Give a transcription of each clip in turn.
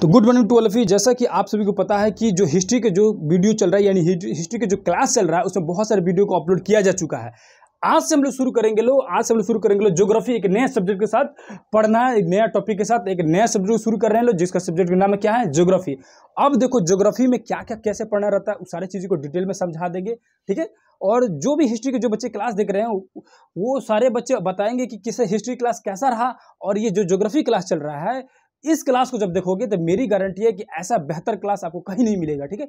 तो good morning to all of you जैसा कि आप सभी को पता है कि जो हिस्ट्री के जो वीडियो चल रहा है यानी हिस्ट्री के जो क्लास चल रहा है उसमें बहुत सारे वीडियो को अपलोड किया जा चुका है आज से हम लोग शुरू करेंगे लोग आज से हम लोग शुरू करेंगे लोग ज्योग्राफी एक नया सब्जेक्ट के साथ पढ़ना है एक नया टॉपिक के साथ एक नया सब्जेक्ट शुरू कर रहे हैं लोग जिसका सब्जेक्ट का नाम है क्या है ज्योग्राफी अब देखो ज्योग्राफी में क्या क्या कैसे पढ़ना रहता है उस सारी चीजों को डिटेल में समझा देंगे ठीक है और जो भी हिस्ट्री के जो बच्चे क्लास देख रहे हैं वो सारे बच्चे बताएंगे कि किसे हिस्ट्री क्लास कैसा रहा और ये जो ज्योग्राफी क्लास चल रहा है इस क्लास को जब देखोगे तो मेरी गारंटी है कि ऐसा बेहतर क्लास आपको कहीं नहीं मिलेगा ठीक है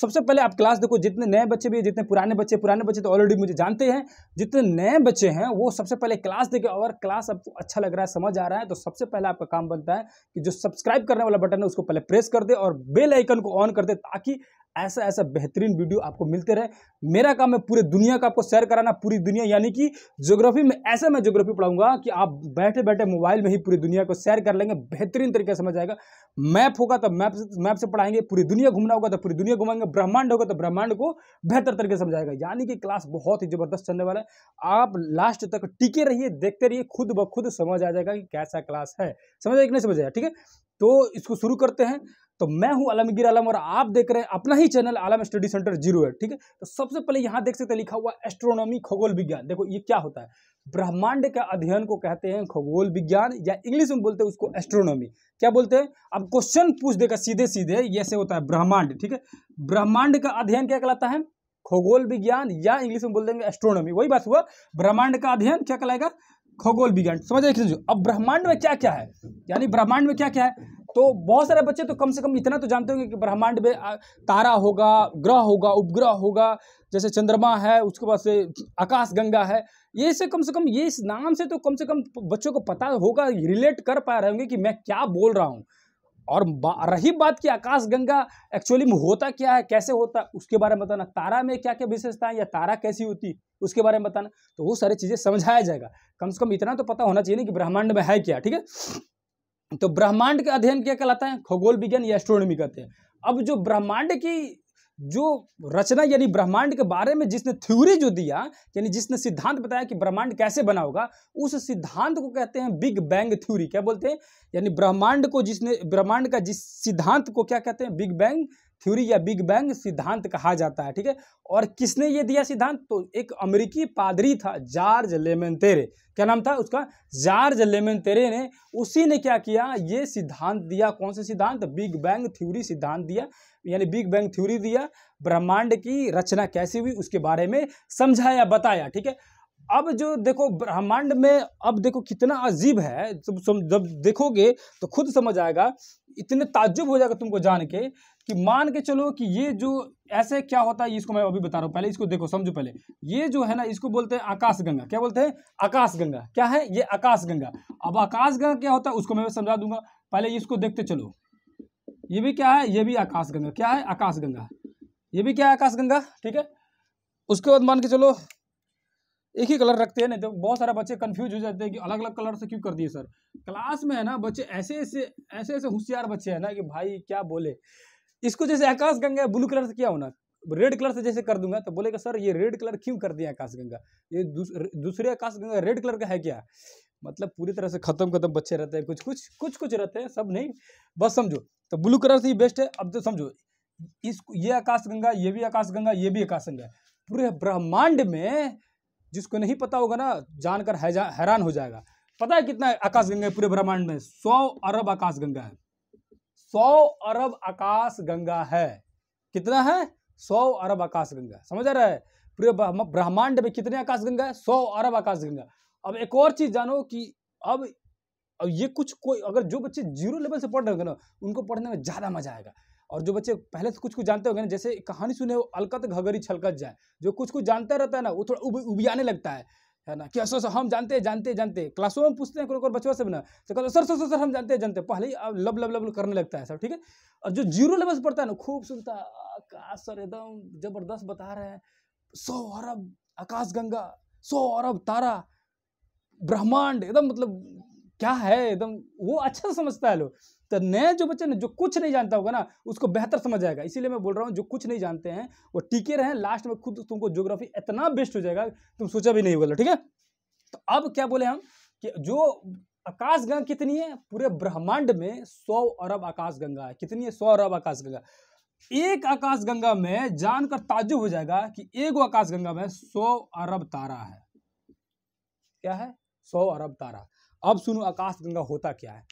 सबसे पहले आप क्लास देखो जितने नए बच्चे भी जितने पुराने बच्चे पुराने बच्चे तो ऑलरेडी मुझे जानते हैं जितने नए बच्चे हैं वो सबसे पहले क्लास देखे और क्लास आपको अच्छा लग रहा है समझ आ रहा है तो सबसे पहले आपका काम बनता है कि जो सब्सक्राइब करने वाला बटन है उसको पहले प्रेस कर दे और बेल आइकन को ऑन कर दे ताकि ऐसा ऐसा बेहतरीन वीडियो आपको मिलते रहे मेरा काम है पूरे दुनिया का आपको शेयर कराना पूरी दुनिया यानी कि ज्योग्राफी में ऐसा मैं ज्योग्राफी पढ़ाऊंगा कि आप बैठे बैठे मोबाइल में ही पूरी दुनिया को शेयर कर लेंगे बेहतरीन तरीके समझ आएगा मैप होगा तो मैप मैप से पढ़ाएंगे पूरी दुनिया घूमना होगा तो पूरी दुनिया घुमाएंगे ब्रह्मांड होगा तो ब्रह्मांड को बेहतर तरीके से समझाएगा यानी कि क्लास बहुत ही जबरदस्त चलने वाला है आप लास्ट तक टिके रहिए देखते रहिए खुद ब खुद समझ आ जाएगा कि कैसा क्लास है समझ आएगा कि नहीं समझ आएगा ठीक है तो इसको शुरू करते हैं तो मैं हूं आलमगीर आलम और आप देख रहे हैं अपना ही channel Alam study centre zero है ठीक है तो सबसे पहले यहां देख सकते लिखा हुआ एस्ट्रोनॉमी खगोल विज्ञान देखो ये क्या होता है ब्रह्मांड के अध्ययन को कहते हैं खगोल विज्ञान या इंग्लिश में बोलते हैं उसको एस्ट्रोनॉमी क्या बोलते हैं अब क्वेश्चन पूछ देगा सीधे सीधे ऐसे होता है ब्रह्मांड ठीक है ब्रह्मांड का अध्ययन क्या कहलाता है खगोल विज्ञान या इंग्लिश में बोल देंगे एस्ट्रोनॉमी वही बात हुआ ब्रह्मांड का अध्ययन क्या कहलाएगा खगोल विज्ञान समझ रहे अब ब्रह्मांड में क्या क्या है यानी ब्रह्मांड में क्या क्या है तो बहुत सारे बच्चे तो कम से कम इतना तो जानते होंगे कि ब्रह्मांड में तारा होगा ग्रह होगा उपग्रह होगा जैसे चंद्रमा है उसके बाद से आकाश गंगा है ये से कम से कम ये इस नाम से तो कम से कम बच्चों को पता होगा रिलेट कर पा रहे होंगे कि मैं क्या बोल रहा हूँ और रही बात कि आकाश गंगा एक्चुअली में होता क्या है कैसे होता है उसके बारे में बताना तारा में क्या क्या विशेषताएं या तारा कैसी होती उसके बारे में बताना तो वो सारी चीज़ें समझाया जाएगा कम से कम इतना तो पता होना चाहिए ना कि ब्रह्मांड में है क्या ठीक है तो ब्रह्मांड का अध्ययन क्या कहलाता है खगोल विज्ञान या एस्ट्रोनॉमी कहते हैं अब जो ब्रह्मांड की जो रचना यानी ब्रह्मांड के बारे में जिसने थ्योरी जो दिया यानी जिसने सिद्धांत बताया कि ब्रह्मांड कैसे बना होगा उस सिद्धांत को कहते हैं बिग बैंग थ्योरी क्या बोलते हैं यानी ब्रह्मांड को जिसने ब्रह्मांड का जिस सिद्धांत को क्या कहते हैं बिग बैंग थ्योरी या बिग बैंग सिद्धांत कहा जाता है ठीक है और किसने ये दिया सिद्धांत तो एक अमेरिकी पादरी था जॉर्ज लेमेंतेरे क्या नाम था उसका जॉर्ज लेमेंतेरे ने उसी ने क्या किया ये सिद्धांत दिया कौन सा सिद्धांत बिग बैंग थ्योरी सिद्धांत दिया यानी बिग बैंग थ्योरी दिया ब्रह्मांड की रचना कैसी हुई उसके बारे में समझाया बताया ठीक है अब जो देखो ब्रह्मांड में अब देखो कितना अजीब है जब देखोगे तो खुद समझ आएगा इतने ताज्जुब हो जाएगा तुमको जान के कि मान के चलो कि ये जो ऐसे क्या होता है इसको मैं अभी बता रहा हूँ पहले इसको देखो समझो पहले ये जो है ना इसको बोलते हैं आकाशगंगा क्या बोलते हैं आकाशगंगा क्या है ये आकाशगंगा अब आकाशगंगा क्या होता है उसको मैं समझा दूंगा पहले इसको देखते चलो ये भी क्या है ये भी आकाशगंगा क्या है आकाशगंगा ये भी क्या है आकाशगंगा ठीक है उसके बाद मान के चलो एक ही कलर रखते हैं ना तो बहुत सारे बच्चे कंफ्यूज हो जाते हैं कि अलग अलग कलर से क्यों कर दिए सर क्लास में है ना बच्चे ऐसे ऐसे ऐसे ऐसे होशियार बच्चे हैं ना कि भाई क्या बोले इसको जैसे आकाश गंगा ब्लू कलर से क्या होना रेड कलर से जैसे कर दूंगा तो बोलेगा सर ये रेड कलर क्यों कर दिया आकाश गंगा ये दूसरे आकाश गंगा रेड कलर का है क्या मतलब पूरी तरह से खत्म खत्म बच्चे रहते हैं कुछ कुछ कुछ कुछ रहते हैं सब नहीं बस समझो तो ब्लू कलर से ही बेस्ट है अब तो समझो इस ये आकाश गंगा ये भी आकाश गंगा ये भी आकाश गंगा पूरे ब्रह्मांड में जिसको नहीं पता होगा ना जानकर हैरान हो जाएगा पता है कितना आकाश गंगा है पूरे ब्रह्मांड में सौ अरब आकाश गंगा है सौ अरब आकाश गंगा है कितना है सौ अरब आकाश गंगा समझ आ रहा है पूरे ब्रह्मांड में कितने आकाश गंगा है सौ अरब आकाश गंगा अब एक और चीज जानो कि अब अब ये कुछ कोई अगर जो बच्चे जीरो लेवल से पढ़ रहे होंगे ना उनको पढ़ने में ज़्यादा मजा आएगा और जो बच्चे पहले से कुछ कुछ जानते होंगे ना जैसे कहानी सुने हो अलकत घगरी छलकत जाए जो कुछ कुछ जानता रहता है ना वो थोड़ा उब, उबियाने लगता है है ना कि सर सर हम जानते हैं जानते जानते क्लासों में पूछते हैं कोई कोई बच्चों से ना तो कहते सर सर सर सर हम जानते हैं जानते पहले ही अब लब लब लब करने लगता है सर ठीक है और जो जीरो लेवल से पढ़ता है ना खूब सुनता आकाश सर एकदम जबरदस्त बता रहे हैं सौ अरब आकाश गंगा सौ अरब तारा ब्रह्मांड एकदम मतलब क्या है एकदम वो अच्छा समझता है लोग तो नए जो बच्चे ना जो कुछ नहीं जानता होगा ना उसको बेहतर समझ आएगा इसीलिए मैं बोल रहा हूँ जो कुछ नहीं जानते हैं वो टीके रहें लास्ट में खुद तुमको ज्योग्राफी इतना बेस्ट हो जाएगा तुम सोचा भी नहीं बोला ठीक है तो अब क्या बोले हम कि जो आकाशगंगा कितनी है पूरे ब्रह्मांड में सौ अरब आकाशगंगा है कितनी है सौ अरब आकाशगंगा एक आकाशगंगा में जानकर ताजुब हो जाएगा कि एक आकाशगंगा में सौ अरब तारा है क्या है सौ अरब तारा अब सुनो आकाशगंगा होता क्या है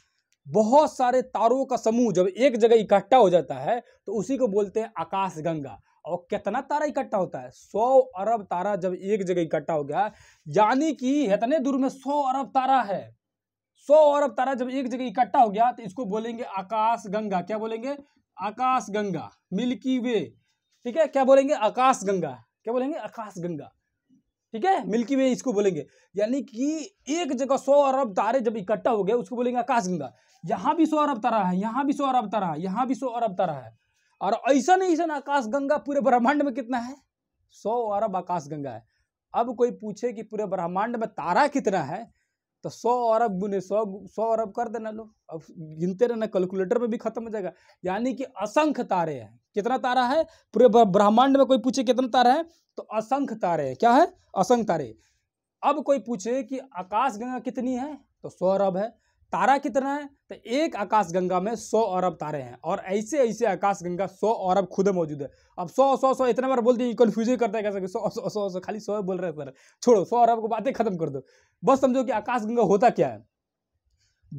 बहुत सारे तारों का समूह जब एक जगह इकट्ठा हो जाता है तो उसी को बोलते हैं आकाशगंगा और कितना तारा इकट्ठा होता है सौ अरब तारा जब एक जगह इकट्ठा हो गया यानी कि इतने दूर में सौ अरब तारा है सौ अरब तारा जब एक जगह इकट्ठा हो गया तो इसको बोलेंगे आकाश गंगा क्या बोलेंगे आकाश गंगा मिल्की वे ठीक है क्या बोलेंगे आकाश गंगा क्या बोलेंगे आकाश गंगा ठीक है मिल्की वे इसको बोलेंगे यानी कि एक जगह सौ अरब तारे जब इकट्ठा हो गए उसको बोलेंगे आकाश गंगा यहाँ भी सौ अरब तारा है यहाँ भी सौ अरब तारा है यहाँ भी सौ अरब तारा है और ऐसा नहीं ऐसा आकाश गंगा पूरे ब्रह्मांड में कितना है सौ अरब आकाश गंगा है अब कोई पूछे कि पूरे ब्रह्मांड में तारा कितना है तो सौ अरब गुने सौ सौ अरब कर देना लो अब गिनते रहना कैलकुलेटर में भी खत्म हो जाएगा यानी कि असंख्य तारे हैं कितना तारा है पूरे ब्रह्मांड में कोई पूछे कितना तारा है तो असंख्य तारे हैं क्या है असंख्य तारे अब कोई पूछे कि आकाश गंगा कितनी है तो सौ अरब है तारा कितना है तो एक आकाशगंगा में सौ अरब तारे हैं और ऐसे ऐसे आकाशगंगा सौ अरब खुद मौजूद है अब सौ सौ सौ इतना बार बोल दिए ही करता है कैसे सौ सौ सौ सौ खाली सौ बोल रहे सर छोड़ो सौ अरब को बातें खत्म कर दो बस समझो कि आकाशगंगा होता क्या है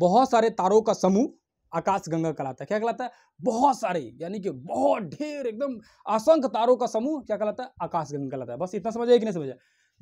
बहुत सारे तारों का समूह आकाशगंगा कहलाता है क्या कहलाता है बहुत सारे यानी कि बहुत ढेर एकदम असंख्य तारों का समूह क्या कहलाता है आकाशगंगा कहलाता है बस इतना समझ कि नहीं समझा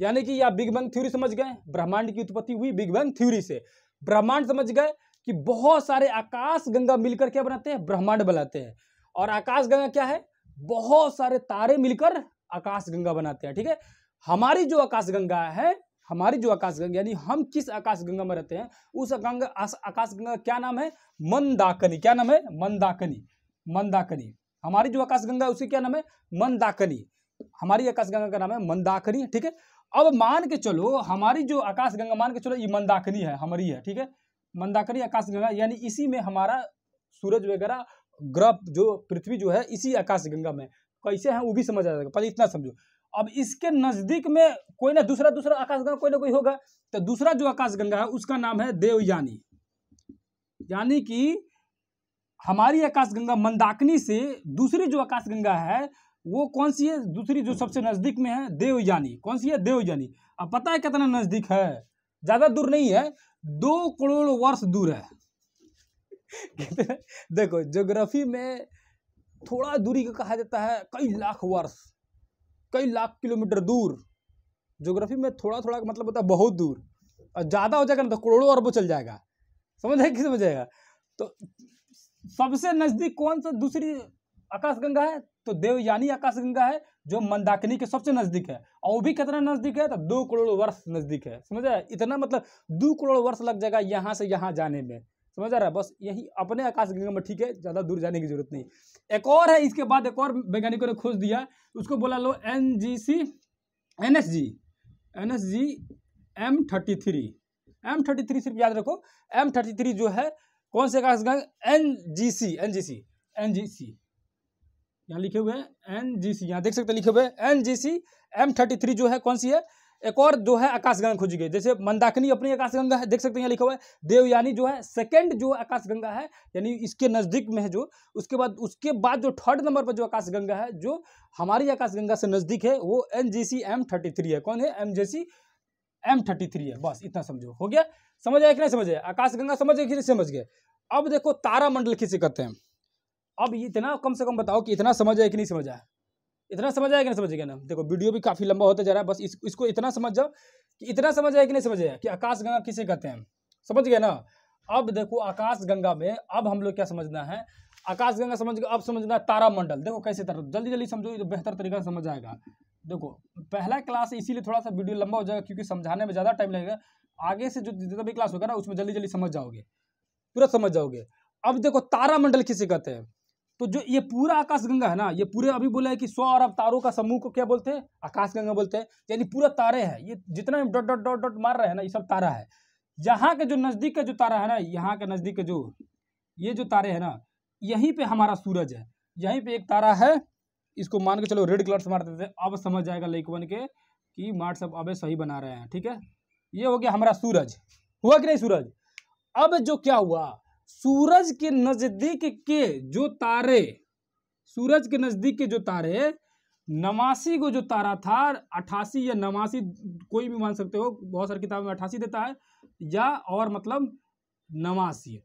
यानी कि या बिग बैंग थ्योरी समझ गए ब्रह्मांड की उत्पत्ति हुई बिग बैंग थ्योरी से ब्रह्मांड समझ गए कि बहुत सारे आकाश गंगा मिलकर क्या बनाते हैं ब्रह्मांड बनाते हैं और आकाश गंगा क्या है बहुत सारे तारे मिलकर आकाश गंगा बनाते हैं ठीक है हमारी जो आकाश गंगा है हमारी जो आकाश गंगा यानी हम किस आकाश गंगा में रहते हैं उस गंगा आकाश गंगा क्या नाम है मंदाकनी क्या नाम है मंदाकनी मंदाकनी हमारी जो आकाश गंगा है उसी क्या नाम है मंदाकनी हमारी आकाश गंगा का नाम है मंदाकनी ठीक है अब मान के चलो हमारी जो आकाश गंगा मान के चलो ये मंदाकिनी है हमारी है ठीक है मंदाकिनी गंगा यानी इसी में हमारा सूरज वगैरह ग्रह जो पृथ्वी जो है इसी आकाश गंगा में कैसे है वो भी समझ आ जाएगा पहले इतना समझो अब इसके नज़दीक में कोई ना दूसरा दूसरा आकाश गंगा कोई ना कोई होगा तो दूसरा जो आकाश गंगा है उसका नाम है देवयानी यानी कि हमारी आकाश गंगा मंदाकिनी से दूसरी जो आकाश गंगा है वो कौन सी है दूसरी जो सबसे नज़दीक में है देवजानी कौन सी है देवजानी अब पता है कितना नज़दीक है ज़्यादा दूर नहीं है दो करोड़ वर्ष दूर है देखो ज्योग्राफी में थोड़ा दूरी का कहा जाता है कई लाख वर्ष कई लाख किलोमीटर दूर ज्योग्राफी में थोड़ा थोड़ा मतलब होता है बहुत दूर और ज़्यादा हो जाएगा ना तो करोड़ों अरबों चल जाएगा समझ आएगा कि समझ आएगा तो सबसे नज़दीक कौन सा दूसरी आकाशगंगा है तो देवयानी आकाशगंगा है जो मंदाकिनी के सबसे नज़दीक है और वो भी कितना नज़दीक है तो दो करोड़ वर्ष नज़दीक है समझ रहा है इतना मतलब दो करोड़ वर्ष लग जाएगा यहाँ से यहाँ जाने में समझ आ रहा है बस यही अपने आकाशगंगा में ठीक है ज़्यादा दूर जाने की जरूरत नहीं एक और है इसके बाद एक और वैज्ञानिकों ने खोज दिया उसको बोला लो N G C N S G N S G M thirty three M thirty three सिर्फ याद रखो एम थर्टी थ्री जो है कौन से आकाशगंगा N G C N G C N G C यहाँ लिखे हुए हैं एन जी सी यहाँ देख सकते हैं लिखे हुए हैं N G C M thirty three जो है कौन सी है एक और जो है आकाशगंगा खोजी गई जैसे मंदाकिनी अपनी आकाशगंगा है देख सकते हैं यहाँ लिखा हुआ है देवयानी जो है सेकंड जो आकाशगंगा है यानी इसके नज़दीक में है जो उसके बाद उसके बाद जो थर्ड नंबर पर जो आकाशगंगा है जो हमारी आकाशगंगा से नज़दीक है वो N G C M thirty three है कौन है M J C M thirty three है बस इतना समझो हो गया समझ आया कि नहीं समझ आया आकाशगंगा समझ गए कि नहीं समझ गए अब देखो तारा मंडल किसे कहते हैं अब इतना कम से कम बताओ कि इतना समझ आए कि नहीं समझ आए इतना समझ आया कि नहीं समझ गया ना देखो वीडियो भी काफ़ी लंबा होता जा रहा है बस इस, इसको इतना समझ जाओ कि इतना समझ आया कि नहीं समझ आया कि आकाश गंगा किसे कहते हैं समझ गया ना अब देखो आकाश गंगा में अब हम लोग क्या समझना है आकाश गंगा समझ अब समझना तारामंडल देखो कैसे तारा जल्दी जल्दी समझो तो बेहतर तरीका से समझ आएगा देखो पहला क्लास इसीलिए थोड़ा सा वीडियो लंबा हो जाएगा क्योंकि समझाने में ज़्यादा टाइम लगेगा आगे से जो जितना भी क्लास होगा ना उसमें जल्दी जल्दी समझ जाओगे तुरंत समझ जाओगे अब देखो तारामंडल किसे कहते हैं तो जो ये पूरा आकाशगंगा है ना ये पूरे अभी बोला है कि सौ अरब तारों का समूह को क्या बोलते हैं आकाशगंगा बोलते हैं यानी पूरा तारे हैं ये जितना डॉट डॉट डॉट डॉट मार रहे हैं ना ये सब तारा है यहाँ के जो नज़दीक का जो तारा है ना यहाँ के नज़दीक के जो ये जो तारे हैं ना यहीं पे हमारा सूरज है यहीं पे एक तारा है इसको मान के चलो रेड कलर से मार देते हैं अब समझ जाएगा लेक वन के कि मार्ट सब अब सही बना रहे हैं ठीक है ये हो गया हमारा सूरज हुआ कि नहीं सूरज अब जो क्या हुआ सूरज के नज़दीक के जो तारे सूरज के नज़दीक के जो तारे नवासी को जो तारा था अठासी या नवासी कोई भी मान सकते हो बहुत सारी किताब में अठासी देता है या और मतलब नवासी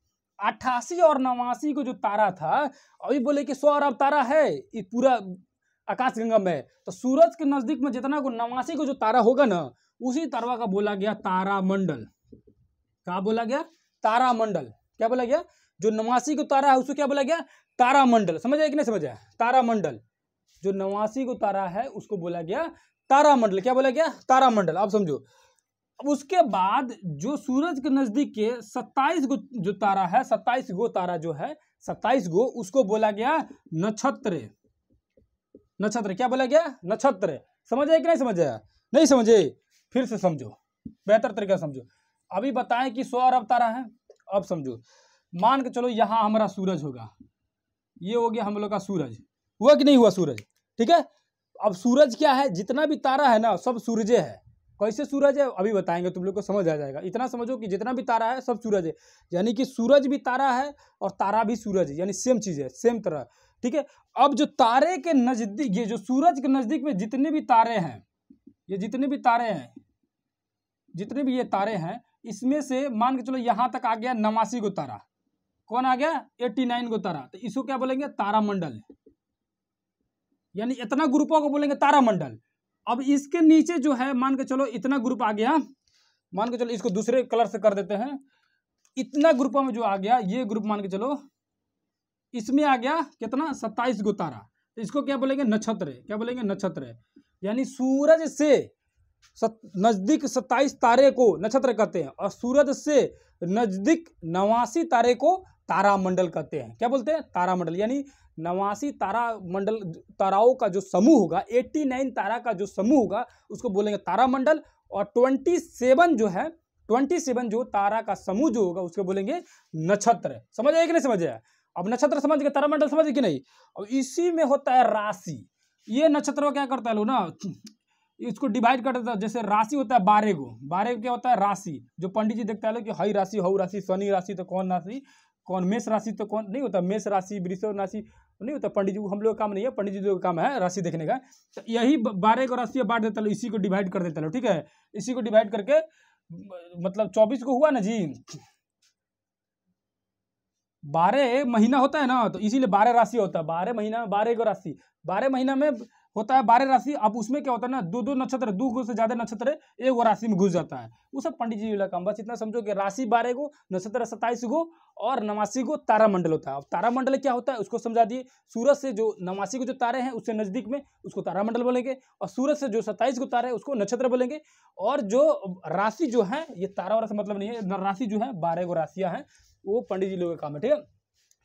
अट्ठासी और नवासी को जो तारा था अभी बोले कि सौ अरब तारा है ये पूरा आकाशगंगा में तो सूरज के नज़दीक में जितना को नवासी को जो तारा होगा ना उसी तारवा का बोला गया तारामंडल कहा बोला गया तारामंडल क्या बोला गया जो नवासी को तारा है उसको क्या बोला गया तारामंडल समझ आया कि नहीं समझ आया तारामंडल जो नवासी को तारा है उसको बोला गया तारामंडल क्या बोला गया तारामंडल आप समझो अब उसके बाद जो सूरज के नज़दीक के सत्ताईस गो जो तारा है सत्ताईस गो तारा जो है सत्ताईस गो उसको बोला गया नक्षत्र नक्षत्र क्या बोला गया नक्षत्र समझ आया कि नहीं समझ आया नहीं समझे फिर से समझो बेहतर तरीका समझो अभी बताएं कि सौ अरब तारा है अब समझो मान के चलो यहाँ हमारा सूरज होगा ये हो गया हम लोग का सूरज हुआ कि नहीं हुआ सूरज ठीक है अब सूरज क्या है जितना भी तारा है ना सब सूरजे है कैसे सूरज है अभी बताएंगे तुम लोग को समझ आ जाएगा इतना समझो कि जितना भी तारा है सब सूरज है यानी कि सूरज भी तारा है और तारा भी सूरज है यानी सेम चीज़ है सेम तरह ठीक है अब जो तारे के नज़दीक ये जो सूरज के नज़दीक में जितने भी तारे हैं ये जितने भी तारे हैं जितने भी ये तारे हैं इसमें से मान के चलो यहां तक आ गया नवासी को तारा कौन आ गया एट्टी नाइन को तारा तो इसको क्या बोलेंगे तारामंडल यानी इतना ग्रुपों को बोलेंगे तारामंडल अब इसके नीचे जो है मान के चलो इतना ग्रुप आ गया मान के चलो इसको दूसरे कलर से कर देते हैं इतना ग्रुपों में जो आ गया ये ग्रुप मान के चलो इसमें आ गया कितना सत्ताईस गो तारा तो इसको क्या बोलेंगे नक्षत्र क्या बोलेंगे नक्षत्र यानी सूरज से नज़दीक सत्ताईस तारे को नक्षत्र कहते हैं और सूरज से नज़दीक नवासी तारे को तारामंडल कहते हैं क्या बोलते हैं तारामंडल यानी नवासी मंडल ताराओं का जो समूह होगा 89 तारा का जो समूह होगा उसको बोलेंगे तारामंडल और 27 जो है 27 जो तारा का समूह जो होगा उसको बोलेंगे नक्षत्र समझ आया कि नहीं समझ आया अब नक्षत्र समझ गए तारामंडल समझ गए कि नहीं अब इसी में होता है राशि ये नक्षत्र क्या करता है लो ना इसको डिवाइड कर देता है जैसे राशि होता है बारह गो बारह क्या होता है राशि जो पंडित जी देखता है कि हई राशि हऊ राशि शनि राशि तो कौन राशि कौन मेष राशि तो कौन नहीं होता मेष राशि वृषभ राशि नहीं होता पंडित जी को हम लोग का काम नहीं है पंडित जी का काम है राशि देखने का तो यही बारह को राशि बांट देता है इसी को डिवाइड कर देता है ठीक है इसी को डिवाइड करके मतलब चौबीस को हुआ ना जी बारह महीना होता है ना तो इसीलिए बारह राशि होता है बारह महीना बारह को राशि बारह महीना में होता है बारह राशि अब उसमें क्या होता है ना दो दो नक्षत्र दो गो से ज्यादा नक्षत्र एक वो राशि में घुस जाता है वो सब पंडित जी काम बस इतना समझो कि राशि बारह गो नक्षत्र सत्ताईस गो और नवासी गो तारामंडल होता है अब तारामंडल क्या होता है उसको समझा दिए सूरज से जो नवासी को जो तारे हैं उससे नजदीक में उसको तारामंडल बोलेंगे और सूरज से जो सत्ताईस को तारे हैं उसको नक्षत्र बोलेंगे और जो राशि जो है ये तारा वारा मतलब नहीं है राशि जो है बारह गो राशियां हैं वो पंडित जी लोग का काम है ठीक है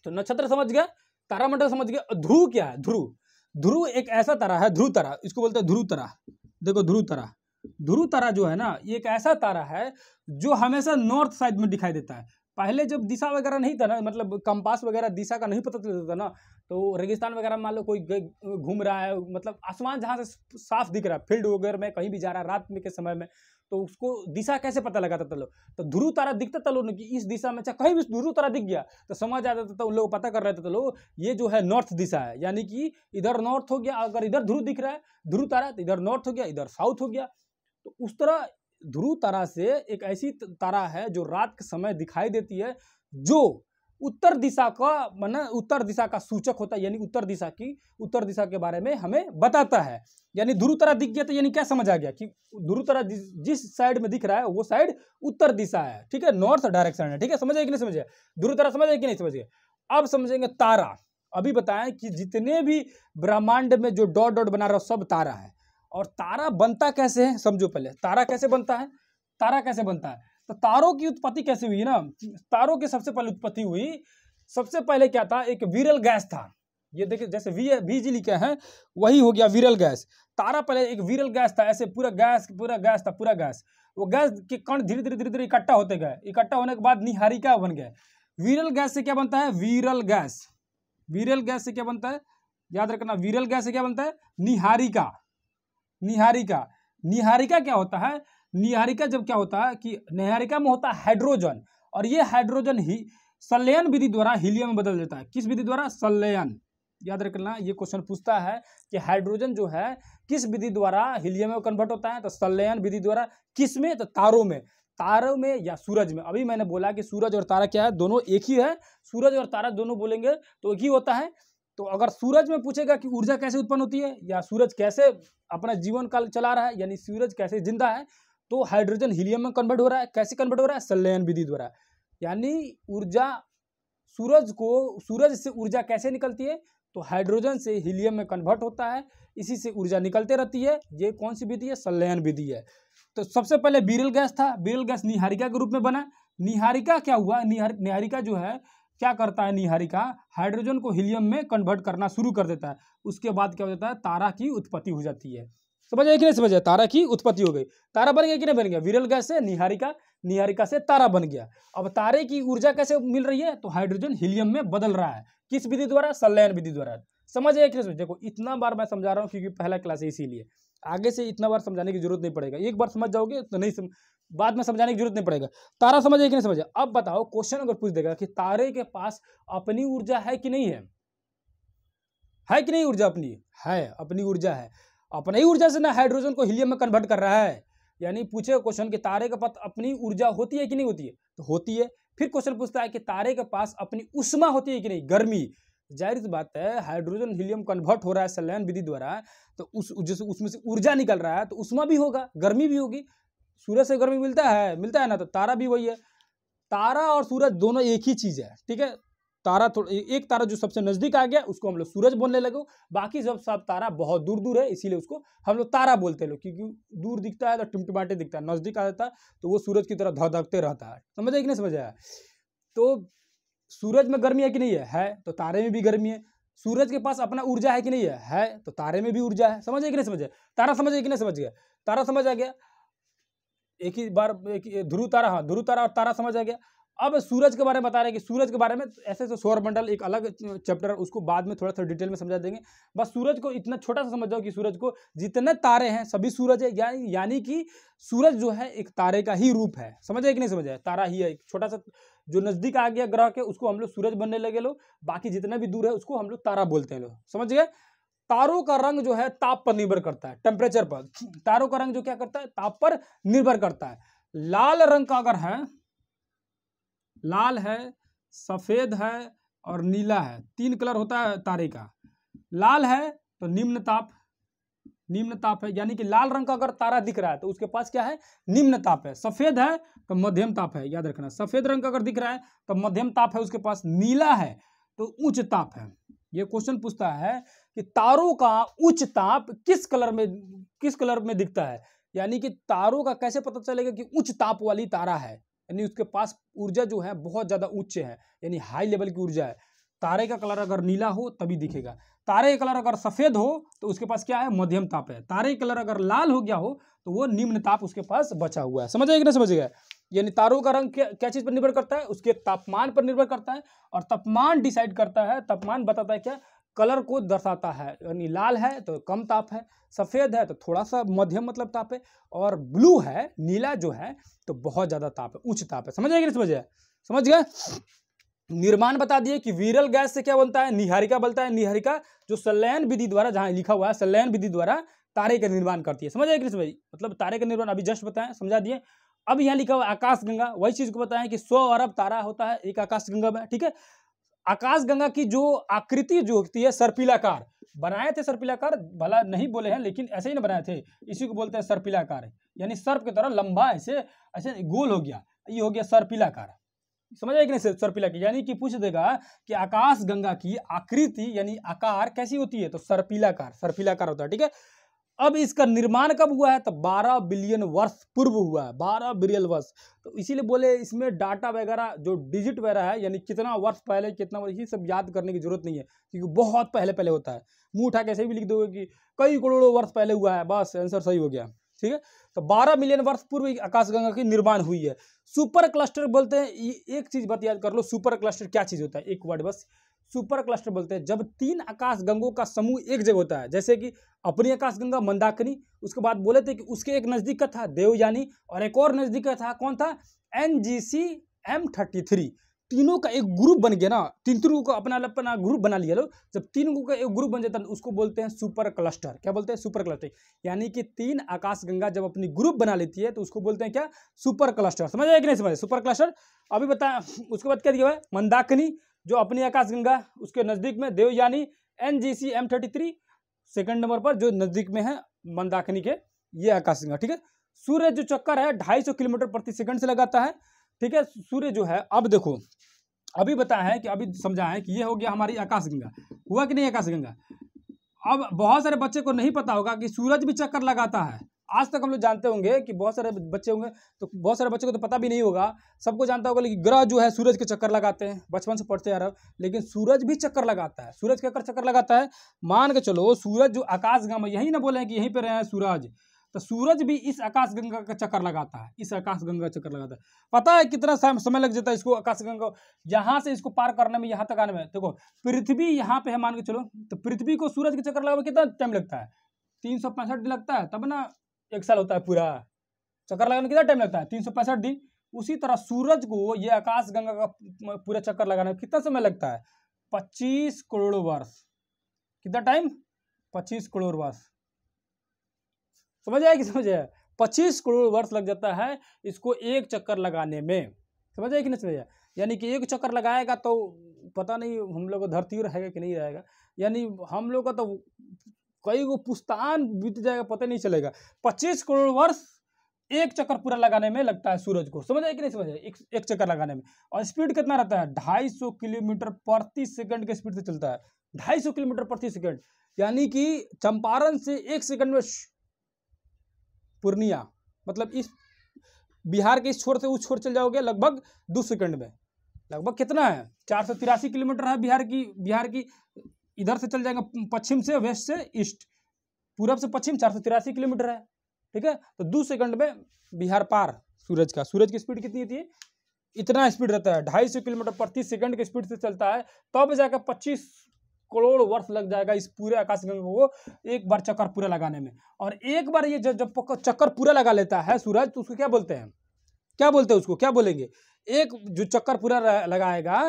तो नक्षत्र समझ गया तारामंडल समझ गया ध्रुव क्या है ध्रुव ध्रुव एक ऐसा तारा है ध्रुव तारा इसको बोलते हैं ध्रुव तारा देखो ध्रुव तारा ध्रुव तारा जो है ना ये एक ऐसा तारा है जो हमेशा नॉर्थ साइड में दिखाई देता है पहले जब दिशा वगैरह नहीं था ना मतलब कंपास वगैरह दिशा का नहीं पता चलता था ना तो रेगिस्तान वगैरह मान लो कोई घूम रहा है मतलब आसमान जहाँ से साफ दिख रहा है फील्ड वगैरह में कहीं भी जा रहा है रात में के समय में तो उसको दिशा कैसे पता लगाता था लोग तो ध्रुव तारा दिखता था लोग कि इस दिशा में चाहे अच्छा कहीं भी ध्रुव तारा दिख गया तो समझ आ जाता था तो उन लोग पता कर रहे थे लोग ये जो है नॉर्थ दिशा है यानी कि इधर नॉर्थ हो गया अगर इधर ध्रुव दिख रहा है ध्रुव तारा तो इधर नॉर्थ हो गया इधर साउथ हो गया तो उस तरह ध्रुव तारा से एक ऐसी तारा है जो रात के समय दिखाई देती है जो उत्तर दिशा का मैंने उत्तर दिशा का सूचक होता है यानी उत्तर दिशा की उत्तर दिशा के बारे में हमें बताता है यानी ध्रुव तारा दिख गया तो यानी क्या समझ आ गया कि ध्रुव तारा जिस साइड में दिख रहा है वो साइड उत्तर दिशा है ठीक है नॉर्थ डायरेक्शन है ठीक है आए कि नहीं समझे ध्रुव समझ समझे कि नहीं समझिए अब समझेंगे तारा अभी बताएं कि जितने भी ब्रह्मांड में जो डॉट डॉट बना रहा सब तारा है और तारा बनता कैसे है समझो पहले तारा कैसे बनता है तारा कैसे बनता है तो तारों की उत्पत्ति कैसे हुई ना तारों की सबसे पहले उत्पत्ति हुई सबसे पहले क्या था एक विरल गैस था ये देखिए जैसे वी वी जी लिखा वही हो गया विरल गैस तारा पहले एक विरल गैस था ऐसे पूरा गैस पूरा गैस था पूरा गैस वो गैस के कण धीरे धीरे धीरे धीरे इकट्ठा होते गए इकट्ठा होने के बाद निहारिका बन गए विरल गैस से क्या बनता है विरल गैस विरल गैस से क्या बनता है याद रखना विरल गैस से क्या बनता है निहारिका निहारिका निहारिका क्या होता है निहारिका जब क्या होता है कि निहारिका में होता है हाइड्रोजन और ये हाइड्रोजन ही संलयन विधि द्वारा हीलियम में बदल देता है किस विधि द्वारा संलयन याद रखना ये क्वेश्चन पूछता है कि हाइड्रोजन जो है किस विधि द्वारा हीलियम में कन्वर्ट होता है तो संलयन विधि द्वारा किस में तो तारों में तारों में या सूरज में अभी मैंने बोला कि सूरज और तारा क्या है दोनों एक ही है सूरज और तारा दोनों बोलेंगे तो एक ही होता है तो अगर सूरज में पूछेगा कि ऊर्जा कैसे उत्पन्न होती है या सूरज कैसे अपना जीवन काल चला रहा है यानी सूरज कैसे जिंदा है तो हाइड्रोजन हीलियम में कन्वर्ट हो रहा है कैसे कन्वर्ट हो रहा है संलयन विधि द्वारा यानी ऊर्जा सूरज को सूरज से ऊर्जा कैसे निकलती है तो हाइड्रोजन से हीलियम में कन्वर्ट होता है इसी से ऊर्जा निकलते रहती है ये कौन सी विधि है संलयन विधि है तो सबसे पहले बिरल गैस था बिरल गैस निहारिका के रूप में बना निहारिका क्या हुआ निहार निहारिका जो है क्या करता है निहारिका हाइड्रोजन को हीलियम में कन्वर्ट करना शुरू कर देता है उसके बाद क्या हो जाता है तारा की उत्पत्ति हो जाती है समझ आए कि नहीं समझ आया तारा की उत्पत्ति हो गई तारा बन गया कि नहीं बन गया विरल गैस से निहारिका निहारिका से तारा बन गया अब तारे की ऊर्जा कैसे मिल रही है तो हाइड्रोजन हीलियम में बदल रहा है किस विधि द्वारा संलयन विधि द्वारा समझ आया कि नहीं समझ देखो इतना बार मैं समझा रहा हूँ क्योंकि पहला क्लास है इसीलिए आगे से इतना बार समझाने की जरूरत नहीं पड़ेगा एक बार समझ जाओगे तो नहीं सम... बाद में समझाने की जरूरत नहीं पड़ेगा तारा समझे कि नहीं समझे अब बताओ क्वेश्चन अगर पूछ देगा कि तारे के पास अपनी ऊर्जा है कि नहीं है है कि नहीं ऊर्जा अपनी है अपनी ऊर्जा है अपनी ऊर्जा से ना हाइड्रोजन को हीलियम में कन्वर्ट कर रहा है यानी पूछे क्वेश्चन कि तारे के पास अपनी ऊर्जा होती है कि नहीं होती है तो होती है फिर क्वेश्चन पूछता है कि तारे के पास अपनी उष्मा होती है कि नहीं गर्मी जाहिर सी बात है हाइड्रोजन हीलियम कन्वर्ट हो रहा है सलयन विधि द्वारा तो उस जैसे उसमें से ऊर्जा निकल रहा है तो उसमें भी होगा गर्मी भी होगी सूरज से गर्मी मिलता है मिलता है ना तो तारा भी वही है तारा और सूरज दोनों एक ही चीज़ है ठीक है तारा थोड़ा एक तारा जो सबसे नज़दीक आ गया उसको हम लोग सूरज बोलने लगे बाकी सब सब तारा बहुत दूर दूर है इसीलिए उसको हम लोग तारा बोलते लोग क्योंकि दूर दिखता है तो टिमटिमाटे दिखता है नज़दीक आ जाता है तो वो सूरज की तरह धधकते रहता है समझ आए कि नहीं समझ आया तो सूरज में गर्मी है कि नहीं है है तो तारे में भी गर्मी है सूरज के पास अपना ऊर्जा है कि नहीं है है तो तारे में भी ऊर्जा है समझ कि नहीं समझे तारा समझ कि नहीं समझ गया तारा समझ आ गया एक ही बार एक ध्रुव तारा हाँ ध्रुव तारा और तारा समझ आ गया अब सूरज के बारे में बता रहे हैं कि सूरज के बारे में ऐसे तो सौर मंडल एक अलग चैप्टर उसको बाद में थोड़ा थोड़ा डिटेल में समझा देंगे बस सूरज को इतना छोटा सा समझ जाओ कि सूरज को जितने तारे हैं सभी सूरज है या, यानी कि सूरज जो है एक तारे का ही रूप है समझ है कि नहीं समझ है तारा ही है एक छोटा सा जो नज़दीक आ गया ग्रह के उसको हम लोग सूरज बनने लगे लोग बाकी जितना भी दूर है उसको हम लोग तारा बोलते हैं लोग समझ गए तारों का रंग जो है ताप पर निर्भर करता है टेम्परेचर पर तारों का रंग जो क्या करता है ताप पर निर्भर करता है लाल रंग का अगर है लाल है सफ़ेद है और नीला है तीन कलर होता है तारे का लाल है तो निम्न ताप निम्न ताप है यानी कि लाल रंग का अगर तारा दिख रहा है तो उसके पास क्या है निम्न ताप है सफ़ेद है तो मध्यम ताप है याद रखना सफ़ेद रंग का अगर दिख रहा है तो मध्यम ताप है उसके पास नीला है तो उच्च ताप है ये क्वेश्चन पूछता है कि तारों का उच्च ताप किस कलर में किस कलर में दिखता है यानी कि तारों का कैसे पता चलेगा कि उच्च ताप वाली तारा है यानी उसके पास ऊर्जा जो है बहुत ज़्यादा उच्च है यानी हाई लेवल की ऊर्जा है तारे का कलर अगर नीला हो तभी दिखेगा तारे का कलर अगर सफ़ेद हो तो उसके पास क्या है मध्यम ताप है तारे का कलर अगर लाल हो गया हो तो वो निम्न ताप उसके पास बचा हुआ है समझ आएगा ना समझेगा यानी तारों का रंग क्या क्या चीज़ पर निर्भर करता है उसके तापमान पर निर्भर करता है और तापमान डिसाइड करता है तापमान बताता है क्या कलर को दर्शाता है यानी लाल है तो कम ताप है सफ़ेद है तो थोड़ा सा मध्यम मतलब ताप है और ब्लू है नीला जो है तो बहुत ज़्यादा ताप है उच्च ताप है समझ आएगी समझ आए समझ गए निर्माण बता दिए कि वीरल गैस से क्या बनता है निहारिका बनता है निहारिका जो सल्यन विधि द्वारा जहाँ लिखा हुआ है सल्यन विधि द्वारा तारे का निर्माण करती है समझ आए कृष्ण भाई मतलब तारे का निर्माण अभी जस्ट बताएं समझा दिए अब यहाँ लिखा हुआ आकाश गंगा वही चीज को बताएं कि सौ अरब तारा होता है एक आकाश गंगा में ठीक है आकाशगंगा की जो आकृति जो होती है सर्पिलाकार बनाए थे सर्पिलाकार भला नहीं बोले हैं लेकिन ऐसे ही ना बनाए थे इसी को बोलते हैं सर्पिलाकार यानी सर्प की तरह लंबा ऐसे ऐसे गोल हो गया ये हो गया सर्पिलाकार समझ आए कि नहीं की यानी कि पूछ देगा कि आकाश गंगा की आकृति यानी आकार कैसी होती है तो सर्पिलाकार सर्पिलाकार होता है ठीक है अब इसका निर्माण कब हुआ है तो 12 बिलियन वर्ष पूर्व हुआ है 12 बिलियन वर्ष तो इसीलिए बोले इसमें डाटा वगैरह जो डिजिट वगैरह है यानी कितना वर्ष पहले कितना वर्ष ये सब याद करने की जरूरत नहीं है क्योंकि बहुत पहले पहले होता है मुँह उठा कैसे भी लिख दोगे कि कई करोड़ों वर्ष पहले हुआ है बस आंसर सही हो गया ठीक है तो बारह मिलियन वर्ष पूर्व आकाशगंगा की निर्माण हुई है सुपर क्लस्टर बोलते हैं एक चीज बात याद कर लो सुपर क्लस्टर क्या चीज होता है एक वर्ड बस सुपर क्लस्टर बोलते हैं जब तीन आकाश गंगों का समूह एक जगह होता है जैसे कि अपनी आकाश गंगा मंदाकिनी उसके बाद बोले थे कि उसके एक नज़दीक का था देवयानी और एक और नज़दीक का था कौन था N G C M thirty three तीनों का एक ग्रुप बन गया ना तीन तीनों को अपना अपना ग्रुप बना लिया लो जब तीनों का एक ग्रुप बन जाता है उसको बोलते हैं सुपर क्लस्टर क्या बोलते हैं सुपर क्लस्टर यानी कि तीन आकाशगंगा जब अपनी ग्रुप बना लेती है तो उसको बोलते हैं क्या सुपर क्लस्टर समझ आया कि नहीं समझ सुपर क्लस्टर अभी बता उसके बाद क्या दिया हुआ है मंदाकिनी जो अपनी आकाशगंगा उसके नज़दीक में Devayani N G C M thirty three second number पर जो नज़दीक में है मंदाकिनी के ये आकाशगंगा ठीक है सूर्य जो चक्कर है ढाई सौ किलोमीटर प्रति सेकंड से लगाता है ठीक है सूर्य जो है अब देखो अभी बताया है कि अभी समझा है कि ये हो गया हमारी आकाशगंगा हुआ कि नहीं आकाशगंगा अब बहुत सारे बच्चे को नहीं पता होगा कि सूरज भी चक्कर लगाता है आज तक हम लोग जानते होंगे कि बहुत सारे बच्चे होंगे तो बहुत सारे बच्चों को तो पता भी नहीं होगा सबको जानता होगा लेकिन ग्रह जो है सूरज के चक्कर लगाते हैं बचपन से पढ़ते आ रहे लेकिन सूरज भी चक्कर लगाता है सूरज क्या चक्कर लगाता है मान के चलो सूरज जो आकाश गंगा यही ना बोले कि यहीं पर रहे हैं सूरज तो सूरज भी इस आकाश गंगा का चक्कर लगाता है इस गंगा का चक्कर लगाता है पता है कितना समय लग जाता है इसको आकाश गंगा यहाँ से इसको पार करने में यहाँ तक आने में देखो पृथ्वी यहाँ पे है मान के चलो तो पृथ्वी को सूरज के चक्कर लगाने में कितना टाइम लगता है तीन सौ पैंसठ दिन लगता है तब ना एक साल होता है पूरा चक्कर लगाने में कितना टाइम लगता है तीन सौ पैंसठ दिन उसी तरह सूरज को ये आकाश गंगा का पूरा चक्कर लगाने में कितना समय लगता है पच्चीस करोड़ वर्ष कितना टाइम पच्चीस करोड़ वर्ष समझ आया कि समझ आया पच्चीस करोड़ वर्ष लग जाता है इसको एक चक्कर लगाने में समझ आया कि नहीं समझ आया यानी कि एक चक्कर लगाएगा तो पता नहीं हम लोग धरती रहेगा कि नहीं रहेगा यानी हम लोग का तो कई गो पुस्तान बीत जाएगा पता नहीं चलेगा पच्चीस करोड़ वर्ष एक चक्कर पूरा लगाने में लगता है सूरज को समझ आए कि नहीं समझ आए एक, एक चक्कर लगाने में और स्पीड कितना रहता है ढाई सौ किलोमीटर प्रति सेकंड के स्पीड से चलता है ढाई सौ किलोमीटर प्रति सेकंड यानी कि चंपारण से एक सेकंड में पूर्णिया मतलब इस बिहार के इस छोर से उस छोर चल जाओगे लगभग दो सेकंड में लगभग कितना है चार सौ तिरासी किलोमीटर है बिहार की बिहार की इधर से चल जाएगा पश्चिम से वेस्ट से ईस्ट पूरब से पश्चिम चार सौ तिरासी किलोमीटर है ठीक है तो दो सेकंड में बिहार पार सूरज का सूरज की स्पीड कितनी थी इतना स्पीड रहता है ढाई सौ किलोमीटर प्रति सेकंड की स्पीड से चलता है तब तो जाकर पच्चीस करोड़ वर्ष लग जाएगा इस पूरे आकाशगंगा को एक बार चक्कर पूरा लगाने में और एक बार ये जब जब चक्कर पूरा लगा लेता है सूरज तो उसको क्या बोलते हैं क्या बोलते हैं उसको क्या बोलेंगे एक जो चक्कर पूरा लगाएगा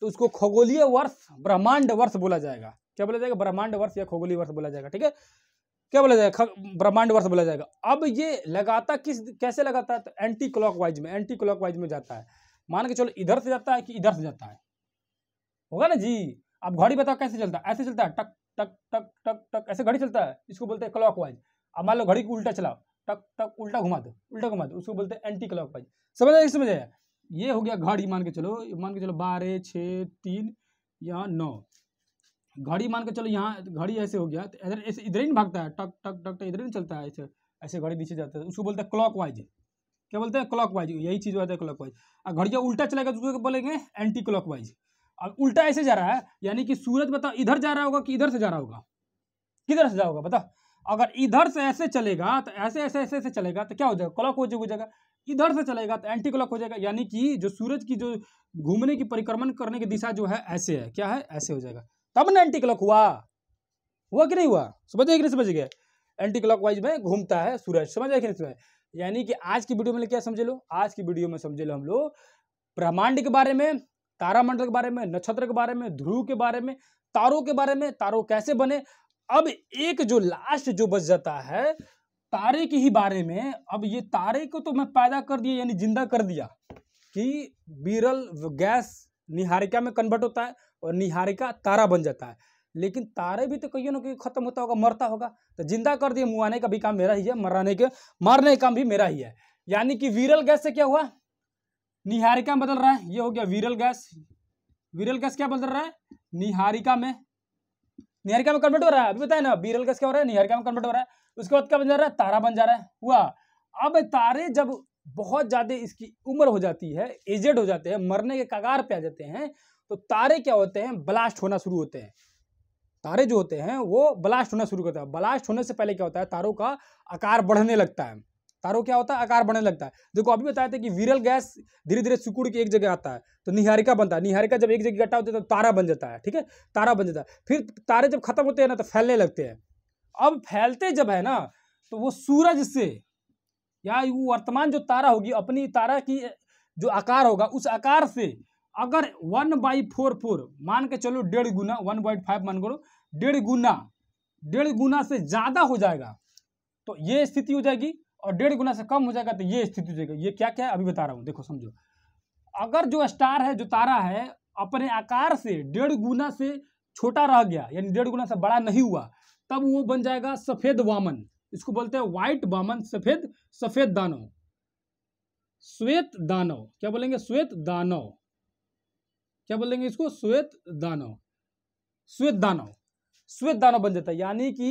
तो उसको खगोलीय वर्ष ब्रह्मांड वर्ष बोला जाएगा क्या बोला जाएगा ब्रह्मांड वर्ष या खगोलीय वर्ष बोला जाएगा ठीक है क्या बोला जाएगा ब्रह्मांड वर्ष बोला जाएगा अब ये लगाता किस कैसे लगाता है तो एंटी क्लॉकवाइज में एंटी क्लॉकवाइज में जाता है मान के चलो इधर से जाता है कि इधर से जाता है होगा ना जी अब घड़ी बताओ कैसे चलता है ऐसे चलता है टक टक टक टक टक ऐसे घड़ी चलता है इसको बोलते हैं क्लॉक वाइज अब मान लो घड़ी को उल्टा चलाओ टक टक उल्टा घुमा दो उल्टा घुमा दो उसको बोलते हैं एंटी क्लॉक वाइज समझ आया इसमें ये हो गया घड़ी मान के चलो मान के चलो बारह छः तीन या नौ घड़ी मान के चलो यहाँ घड़ी ऐसे हो गया तो इधर ऐसे इधर ही नहीं भागता है टक टक टक टक तो इधर नहीं चलता है ऐसे ऐसे घड़ी नीचे जाता है उसको बोलते हैं क्लॉक वाइज क्या बोलते हैं क्लॉक वाइज यही चीज़ होता है क्लॉक वाइज और घड़ी जब उल्टा चलेगा तो उसको बोलेंगे एंटी क्लॉक वाइज अब उल्टा ऐसे जा रहा है यानी कि सूरज बताओ इधर जा रहा होगा कि इधर से जा रहा होगा किधर से जा होगा बताओ अगर इधर से ऐसे चलेगा तो ऐसे ऐसे ऐसे ऐसे चलेगा तो क्या हो जाएगा क्लॉक वाइज हो जाएगा इधर से चलेगा तो एंटी क्लॉक हो जाएगा यानी कि जो सूरज की जो घूमने की परिक्रमण करने की दिशा जो है ऐसे है क्या है ऐसे हो जाएगा तब ना एंटी क्लॉक हुआ हुआ कि नहीं हुआ समझे कि नहीं समझ गए एंटी क्लॉक वाइज में घूमता है सूरज समझ आए कि नहीं समझ यानी कि आज की वीडियो में क्या समझे लो आज की वीडियो में समझे लो हम लोग ब्रह्मांड के बारे में तारामंडल के बारे में नक्षत्र के बारे में ध्रुव के बारे में तारों के बारे में तारों कैसे बने अब एक जो लास्ट जो बच जाता है तारे के ही बारे में अब ये तारे को तो मैं पैदा कर दिया यानी जिंदा कर दिया कि बिरल गैस निहारिका में कन्वर्ट होता है और निहारिका तारा बन जाता है लेकिन तारे भी तो कहीं ना कहीं खत्म होता होगा मरता होगा तो जिंदा कर दिया मुआने का भी काम मेरा ही है मराने के मारने का काम भी मेरा ही है यानी कि वीरल गैस से क्या हुआ निहारिका बदल रहा है ये हो गया वीरल गैस वीरल गैस क्या बदल रहा है निहारिका में निहरिका में कन्वर्ट हो रहा है अभी बताया ना बीरल गैस क्या हो रहा है निहरिका में कन्वर्ट हो रहा है उसके बाद क्या बन जा रहा है तारा बन जा रहा है हुआ अब तारे जब बहुत ज़्यादा इसकी उम्र हो जाती है एजेड हो जाते हैं मरने के कगार पे आ जाते हैं तो तारे क्या होते हैं ब्लास्ट होना शुरू होते हैं तारे जो होते हैं वो ब्लास्ट होना शुरू करते हैं ब्लास्ट होने से पहले क्या होता है तारों का आकार बढ़ने लगता है तारों क्या होता है आकार बढ़ने लगता है देखो अभी बताया था कि विरल गैस धीरे धीरे सुकुड़ के एक जगह आता है तो निहारिका बनता है निहारिका जब एक जगह इकट्ठा होता है तो तारा बन जाता है ठीक है तारा बन जाता है फिर तारे जब खत्म होते हैं ना तो फैलने लगते हैं अब फैलते जब है ना तो वो सूरज से या वो वर्तमान जो तारा होगी अपनी तारा की जो आकार होगा उस आकार से अगर वन बाई फोर फोर मान के चलो डेढ़ गुना वन पॉइंट फाइव मान करो डेढ़ गुना डेढ़ गुना से ज़्यादा हो जाएगा तो ये स्थिति हो जाएगी और डेढ़ गुना से कम हो जाएगा तो ये स्थिति हो जाएगा ये क्या क्या है अभी बता रहा हूँ देखो समझो अगर जो स्टार है जो तारा है अपने आकार से डेढ़ गुना से छोटा रह गया यानी डेढ़ गुना से बड़ा नहीं हुआ तब वो बन जाएगा सफेद वामन इसको बोलते हैं व्हाइट वामन सफेद सफेद दानव श्वेत दानव क्या बोलेंगे श्वेत दानव क्या बोलेंगे इसको श्वेत दानव श्वेत दानव श्वेत दानव बन जाता है यानी कि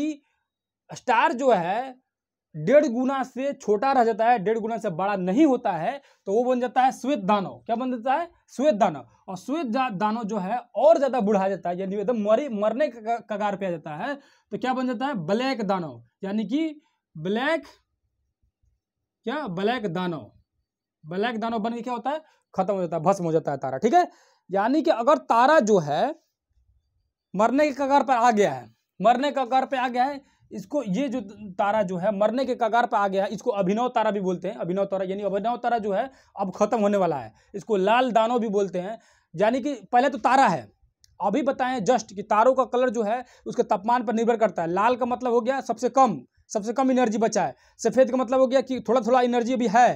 स्टार जो है डेढ़ गुना से छोटा रह जाता है डेढ़ गुना से बड़ा नहीं होता है तो वो बन जाता है श्वेत दानव क्या बन जाता है श्वेत दानव और श्वेत दानव जो है और ज़्यादा बुढ़ा जाता है यानी एकदम मरे मरने कगार पे आ जाता है तो क्या बन जाता है ब्लैक दानव यानी कि ब्लैक क्या ब्लैक दानव ब्लैक दानव बन के क्या होता है खत्म हो जाता है भस्म हो जाता है तारा ठीक है यानी कि अगर तारा जो है मरने के कगार पर आ गया है मरने के कगार पर आ गया है इसको ये जो तारा जो है मरने के कगार पर आ गया है इसको अभिनव तारा भी बोलते हैं अभिनव तारा यानी अभिनव तारा जो है अब खत्म होने वाला है इसको लाल दानव भी बोलते हैं यानी कि पहले तो तारा है अभी बताएं जस्ट कि तारों का कलर जो है उसके तापमान पर निर्भर करता है लाल का मतलब हो गया सबसे कम सबसे कम एनर्जी बचा है सफ़ेद का मतलब हो गया कि थोड़ा थोड़ा एनर्जी अभी है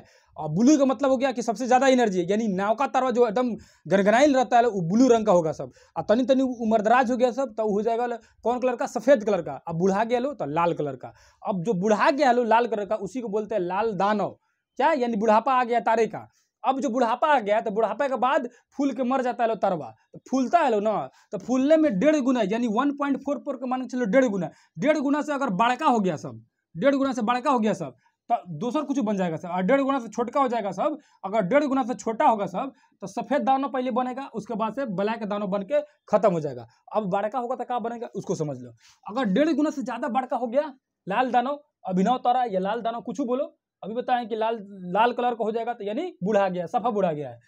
और ब्लू का मतलब हो गया कि सबसे ज़्यादा एनर्जी यानी नाव का तारवा जो एकदम गनगनाइल रहता है वो ब्लू रंग का होगा सब और तनी तनी उमरदराज हो गया सब तो हो जाएगा कौन कलर का सफ़ेद कलर का अब बुढ़ा गया लो तो लाल कलर का अब जो बुढ़ा गया लो लाल कलर का उसी को बोलते हैं लाल दानव क्या यानी बुढ़ापा आ गया तारे का अब जो बुढ़ापा आ गया तो बुढ़ापा के बाद फूल के मर जाता है लो तरवा तो फूलता है लो ना तो फूलने में डेढ़ गुना यानी वन पॉइंट फोर फोर के मान चलो डेढ़ गुना डेढ़ गुना से अगर बड़का हो गया सब डेढ़ गुना से बड़का हो गया सब तो दूसर कुछ बन जाएगा सर और डेढ़ गुना से छोटका हो जाएगा सब अगर डेढ़ गुना से छोटा होगा सब तो सफ़ेद दानों पहले बनेगा उसके बाद से ब्लैक दानों बन के खत्म हो जाएगा अब बड़का होगा तो क्या बनेगा उसको समझ लो अगर डेढ़ गुना से ज़्यादा बड़का हो गया लाल दानो अभिनव तारा या लाल दानो कुछ बोलो अभी बताएं कि लाल लाल कलर का हो जाएगा तो यानी बुढ़ा गया सफा बुढ़ा गया है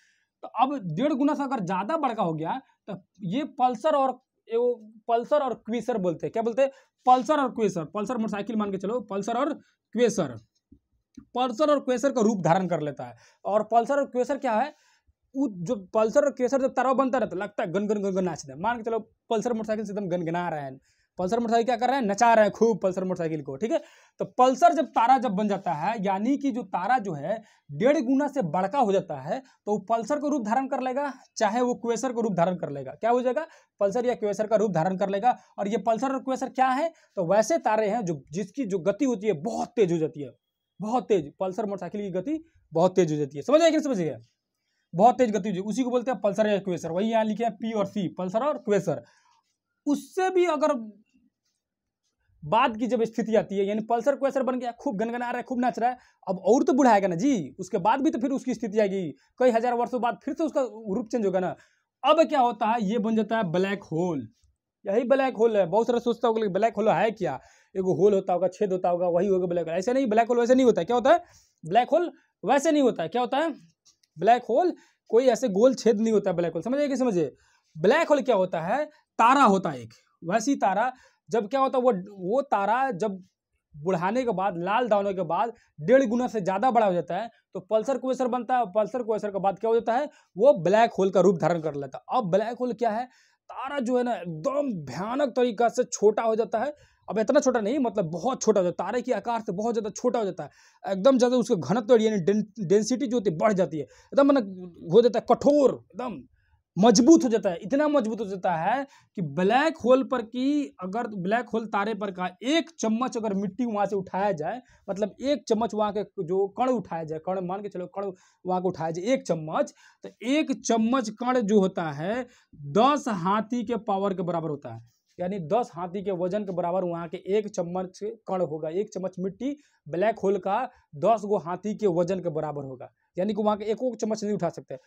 तो अब डेढ़ गुना से अगर ज़्यादा बड़का हो गया तो ये पल्सर और एगो पल्सर और क्वेसर बोलते हैं क्या बोलते हैं पल्सर और क्वेसर पल्सर मोटरसाइकिल मान के चलो पल्सर और क्वेसर पल्सर और क्वेसर का रूप धारण कर लेता है और पल्सर और क्वेसर क्या है जो पल्सर और क्वेसर जब तरह बनता रहता लगता है गन गन गन गन नाचते हैं मान के चलो पल्सर मोटरसाइकिल से एकदम गनगना रहे हैं पल्सर मोटरसाइकिल क्या कर रहे हैं नचा रहे हैं खूब पल्सर मोटरसाइकिल को ठीक है तो पल्सर जब तारा जब बन जाता है यानी कि जो तारा जो है डेढ़ गुना से बड़का हो जाता है तो वो पल्सर का रूप धारण कर लेगा चाहे वो क्वेसर का रूप धारण कर लेगा क्या हो जाएगा पल्सर या क्वेसर का रूप धारण कर लेगा और ये पल्सर और क्वेसर क्या है तो वैसे तारे हैं जो जिसकी जो गति होती है बहुत तेज हो जाती है बहुत तेज पल्सर मोटरसाइकिल की गति बहुत तेज हो जाती है समझ आएगी समझिए बहुत तेज गति उसी को बोलते हैं पल्सर या क्वेसर वही यहाँ लिखे हैं पी और सी पल्सर और क्वेसर उससे भी अगर बाद की जब स्थिति आती है यानी पल्सर क्वेसर बन गया खूब गनगना रहा है खूब नाच रहा है अब और तो बुढ़ाएगा ना जी उसके बाद भी तो फिर उसकी स्थिति आएगी कई हजार वर्षों बाद फिर से उसका रूप चेंज होगा ना अब क्या होता है ये बन जाता है ब्लैक होल यही ब्लैक होल है बहुत सारा सोचता होगा ब्लैक होल है क्या एक होल होता होगा छेद होता होगा वही होगा ब्लैक होल ऐसे नहीं ब्लैक होल वैसे नहीं होता है क्या होता है ब्लैक होल वैसे नहीं होता है क्या होता है ब्लैक होल कोई ऐसे गोल छेद नहीं होता है ब्लैक होल समझिए कि समझिए ब्लैक होल क्या होता है तारा होता है एक वैसी तारा जब क्या होता है वो वो तारा जब बुढ़ाने के बाद लाल दाने के बाद डेढ़ गुना से ज़्यादा बड़ा हो जाता है तो पल्सर क्वेश्चर बनता है पल्सर क्वेश्चर के बाद क्या हो जाता है वो ब्लैक होल का रूप धारण कर लेता है अब ब्लैक होल क्या है तारा जो है ना एकदम भयानक तरीका से छोटा हो जाता है अब इतना छोटा नहीं मतलब बहुत छोटा हो जाता है तारे के आकार से बहुत ज़्यादा छोटा हो जाता है एकदम ज़्यादा उसका घनत्व यानी डेंसिटी जो होती है बढ़ जाती है एकदम मतलब हो जाता है कठोर एकदम मजबूत हो जाता है इतना मजबूत हो जाता है कि ब्लैक होल पर की अगर ब्लैक होल तारे पर का एक चम्मच अगर मिट्टी वहाँ से उठाया जाए मतलब एक चम्मच वहाँ के जो कण उठाया जाए कण मान के चलो कण वहाँ को उठाया जाए एक चम्मच तो एक चम्मच कण जो होता है दस हाथी के पावर के बराबर होता है यानी दस हाथी के वजन के बराबर वहाँ के एक चम्मच कण होगा एक चम्मच मिट्टी ब्लैक होल का दस गो हाथी के वजन के बराबर होगा यानी कि वहाँ के एक चम्मच नहीं उठा सकते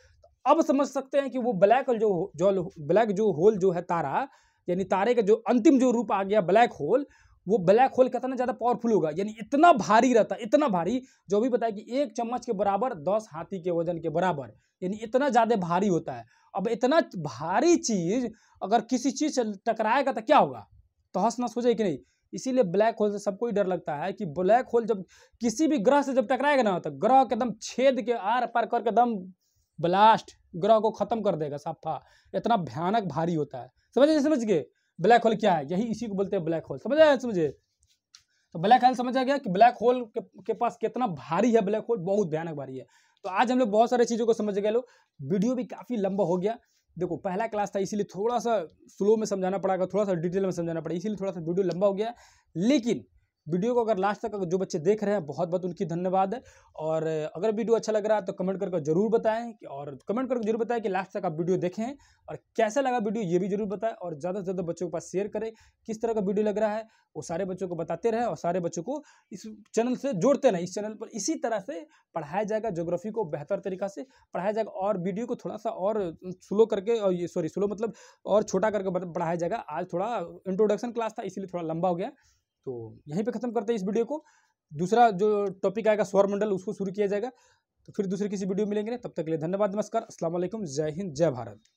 अब समझ सकते हैं कि वो ब्लैक जो जो ब्लैक जो होल जो है तारा यानी तारे का जो अंतिम जो रूप आ गया ब्लैक होल वो ब्लैक होल कितना ज़्यादा पावरफुल होगा यानी इतना भारी रहता इतना भारी जो भी बताया कि एक चम्मच के बराबर दस हाथी के वजन के बराबर यानी इतना ज़्यादा भारी होता है अब इतना भारी चीज़ अगर किसी चीज़ से टकराएगा तो क्या होगा तो हंस नस हो जाए कि नहीं इसीलिए ब्लैक होल से सबको ही डर लगता है कि ब्लैक होल जब किसी भी ग्रह से जब टकराएगा ना तो ग्रह के एकदम छेद के आर पार करके एकदम ब्लास्ट ग्रह को खत्म कर देगा साफा इतना भयानक भारी होता है गए समझ गए ब्लैक होल क्या है यही इसी को बोलते हैं ब्लैक होल समझ आया समझे तो ब्लैक होल समझा गया कि ब्लैक होल के, के पास कितना भारी है ब्लैक होल बहुत भयानक भारी है तो आज हम लोग बहुत सारी चीज़ों को समझ गए लोग वीडियो भी काफ़ी लंबा हो गया देखो पहला क्लास था इसीलिए थोड़ा सा स्लो में समझाना पड़ेगा थोड़ा सा डिटेल में समझाना पड़ेगा इसीलिए थोड़ा सा वीडियो लंबा हो गया लेकिन वीडियो को अगर लास्ट तक जो बच्चे देख रहे हैं बहुत बहुत उनकी धन्यवाद है और अगर वीडियो अच्छा लग रहा है तो कमेंट करके जरूर बताएं और कमेंट करके जरूर बताएं कि लास्ट तक आप वीडियो देखें और कैसा लगा वीडियो ये भी जरूर बताएं और ज़्यादा से ज़्यादा बच्चों के पास शेयर करें किस तरह का वीडियो लग रहा है वो सारे बच्चों को बताते रहें और सारे बच्चों को इस चैनल से जोड़ते रहें इस चैनल पर इसी तरह से पढ़ाया जाएगा जोग्राफी को बेहतर तरीका से पढ़ाया जाएगा और वीडियो को थोड़ा सा और स्लो करके और ये सॉरी स्लो मतलब और छोटा करके पढ़ाया जाएगा आज थोड़ा इंट्रोडक्शन क्लास था इसीलिए थोड़ा लंबा हो गया तो यहीं पे ख़त्म करते हैं इस वीडियो को दूसरा जो टॉपिक आएगा सौर मंडल उसको शुरू किया जाएगा तो फिर दूसरे किसी वीडियो मिलेंगे तब तक के लिए धन्यवाद नमस्कार असल जय हिंद जय भारत